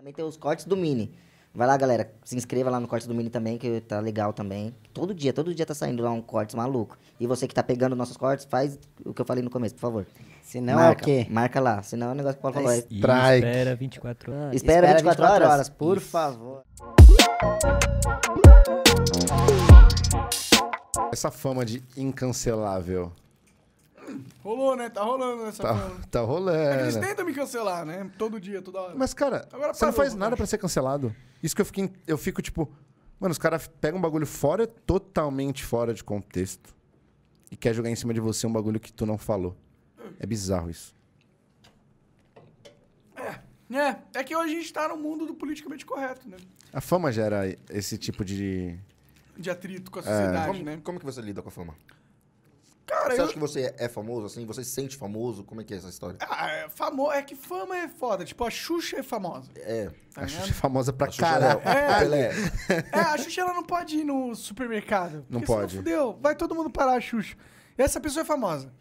Também tem os cortes do Mini. Vai lá, galera. Se inscreva lá no corte do Mini também, que tá legal também. Todo dia, todo dia tá saindo lá um corte maluco. E você que tá pegando nossos cortes, faz o que eu falei no começo, por favor. Se não é o quê? Marca lá. Se não é o negócio que o Paulo tá falou. Ah, espera, espera 24 horas. Espera, 24, horas? horas por Isso. favor. Essa fama de incancelável Rolou, né? Tá rolando nessa tá, forma. Tá rolando. É eles tentam me cancelar, né? Todo dia, toda hora. Mas, cara, Agora, você não faz né? nada para ser cancelado. Isso que eu fico Eu fico, tipo. Mano, os caras pegam um bagulho fora, totalmente fora de contexto. E quer jogar em cima de você um bagulho que tu não falou. É bizarro isso. É, é, é que hoje a gente tá no mundo do politicamente correto, né? A fama gera esse tipo de. De atrito com a é. sociedade, é. né? Como, como que você lida com a fama? Cara, você eu... acha que você é famoso, assim? Você se sente famoso? Como é que é essa história? Ah, é famo... É que fama é foda. Tipo, a Xuxa é famosa. É. Tá a Xuxa é famosa pra é caralho. É, é. é, a Xuxa ela não pode ir no supermercado. Não pode. Senão, fudeu, vai todo mundo parar a Xuxa. essa pessoa é famosa.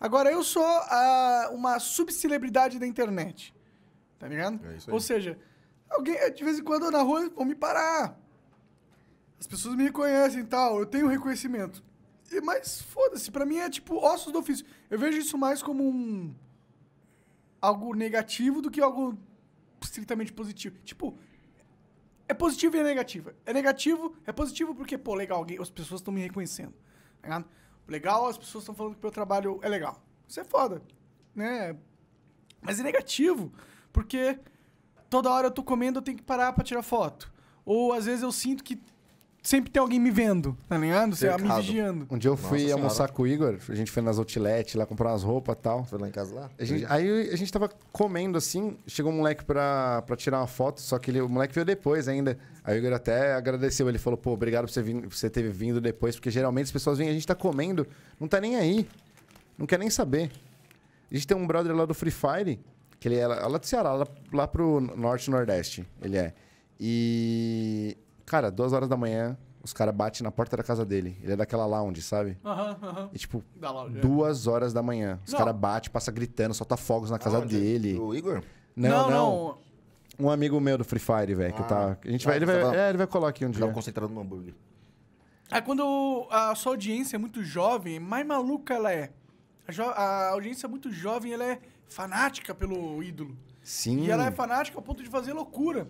Agora, eu sou ah, uma subcelebridade da internet. Tá ligado? É isso aí. Ou seja, alguém eh, de vez em quando na rua vão me parar. As pessoas me reconhecem e tal. Eu tenho reconhecimento. Mas foda-se, pra mim é tipo ossos do ofício. Eu vejo isso mais como um. algo negativo do que algo estritamente positivo. Tipo, é positivo e é negativo. É negativo, é positivo porque, pô, legal, alguém, as pessoas estão me reconhecendo. Tá legal, as pessoas estão falando que o meu trabalho é legal. Isso é foda, né? Mas é negativo, porque toda hora eu tô comendo, eu tenho que parar pra tirar foto. Ou às vezes eu sinto que sempre tem alguém me vendo, tá ligado? Você me vigiando. Um dia eu fui Nossa almoçar senhora. com o Igor, a gente foi nas outlet lá comprar umas roupas e tal. Foi lá em casa lá? A gente, aí a gente tava comendo assim, chegou um moleque pra, pra tirar uma foto, só que ele, o moleque veio depois ainda. Aí o Igor até agradeceu, ele falou, pô, obrigado por você, vir, por você ter vindo depois, porque geralmente as pessoas vêm, a gente tá comendo, não tá nem aí, não quer nem saber. A gente tem um brother lá do Free Fire, que ele é lá, lá do Ceará, lá, lá pro Norte Nordeste, ele é. E Cara, duas horas da manhã, os caras batem na porta da casa dele. Ele é daquela lounge, sabe? Aham, uhum, aham. Uhum. E tipo, lounge, é. duas horas da manhã, os caras batem, passa gritando, solta fogos na casa dele. O Igor? Não, não. não. Um amigo meu do Free Fire, velho, ah. que tá. Ah. A gente vai, ah, ele vai, tava... é, ele vai colar aqui um dia. Tava concentrado no hambúrguer. É quando a sua audiência é muito jovem, mais maluca ela é. A, a audiência é muito jovem, ela é fanática pelo ídolo. Sim. E ela é fanática ao ponto de fazer loucura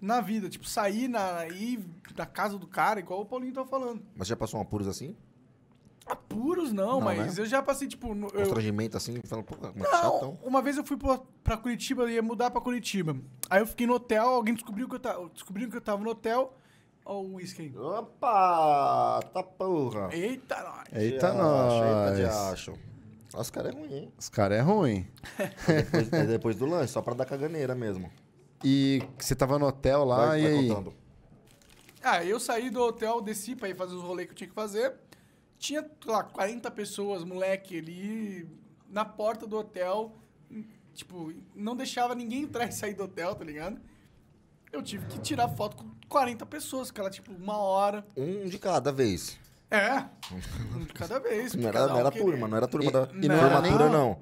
na vida. Tipo, sair na, ir da casa do cara, igual o Paulinho tá falando. Mas já passou um apuros assim? Apuros não, não mas né? eu já passei, tipo. No, Constrangimento eu... assim, falando, pô, é não, chatão. Uma vez eu fui pra, pra Curitiba, ia mudar pra Curitiba. Aí eu fiquei no hotel, alguém descobriu que eu, ta... descobriu que eu tava no hotel. Ó o uísque aí. Opa! Tá porra! Eita, nós! Eita, nós! Eita, acho. Os caras é ruim, hein? Os caras é ruim. É depois, é depois do lanche, só pra dar caganeira mesmo. E você tava no hotel lá vai, e vai Contando. Ah, eu saí do hotel, desci pra ir fazer os rolês que eu tinha que fazer. Tinha, lá, 40 pessoas, moleque, ali na porta do hotel. Tipo, não deixava ninguém entrar e sair do hotel, tá ligado? Eu tive que tirar foto com 40 pessoas, cara, tipo, uma hora. Um de cada vez. É. Um de cada vez. Não era, era turma, não era turma e, da. E não, não era nem, não.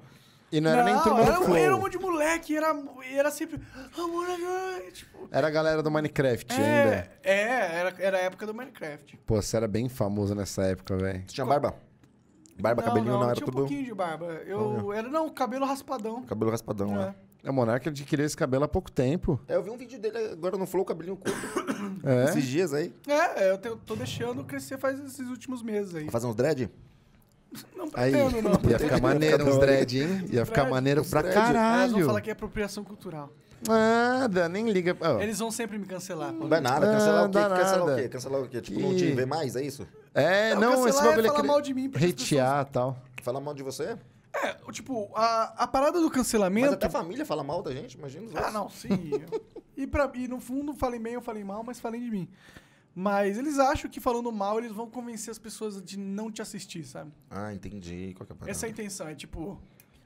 E não, era nem turma era, do Flow. Era um monte de moleque, era, era sempre. Ah, tipo... Era a galera do Minecraft é, ainda. É, era, era a época do Minecraft. Pô, você era bem famoso nessa época, velho. Você tinha barba? Barba, não, cabelinho não, não era tinha tudo. um pouquinho de barba. Eu ah, era, não, cabelo raspadão. Cabelo raspadão, é. Né? É, o Monark adquiriu esse cabelo há pouco tempo. É, eu vi um vídeo dele agora no Flow, cabelinho curto. é. Esses dias aí. É, eu tô deixando crescer faz esses últimos meses aí. Fazer uns dread? Não pretendo, Aí, não. Ia ficar maneiro uns dread, hein? Ia dread, ficar maneiro pra dread. caralho. Eles vão falar que é apropriação cultural. Nada, nem liga. Oh. Eles vão sempre me cancelar. Não dá nada, cancelar ah, o quê? Cancelar o quê? Cancelar o quê? Tipo, e... não te ver mais, é isso? É, não, não esse é, é falar mal de mim. Hatear e tal. Falar mal de você? É, tipo, a, a parada do cancelamento... Mas até a família fala mal da gente, imagina. Ah, não, sim. e, pra, e no fundo, falem bem ou falem mal, mas falem de mim. Mas eles acham que falando mal eles vão convencer as pessoas de não te assistir, sabe? Ah, entendi. Qual que é a parada? Essa é a intenção. É tipo,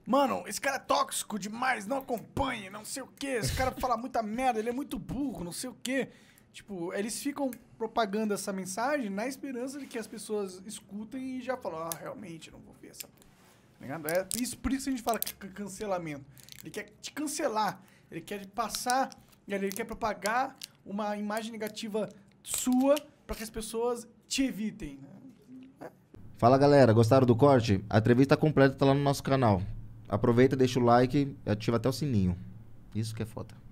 mano, esse cara é tóxico demais, não acompanhe, não sei o quê. Esse cara fala muita merda, ele é muito burro, não sei o quê. Tipo, eles ficam propagando essa mensagem na esperança de que as pessoas escutem e já falam, ah, realmente, não vou ver essa porra. Tá ligado? É isso, por isso a gente fala cancelamento. Ele quer te cancelar, ele quer passar, ele quer propagar uma imagem negativa sua para que as pessoas te evitem. Né? Fala galera, gostaram do corte? A entrevista completa tá lá no nosso canal. Aproveita, deixa o like e ativa até o sininho. Isso que é foda.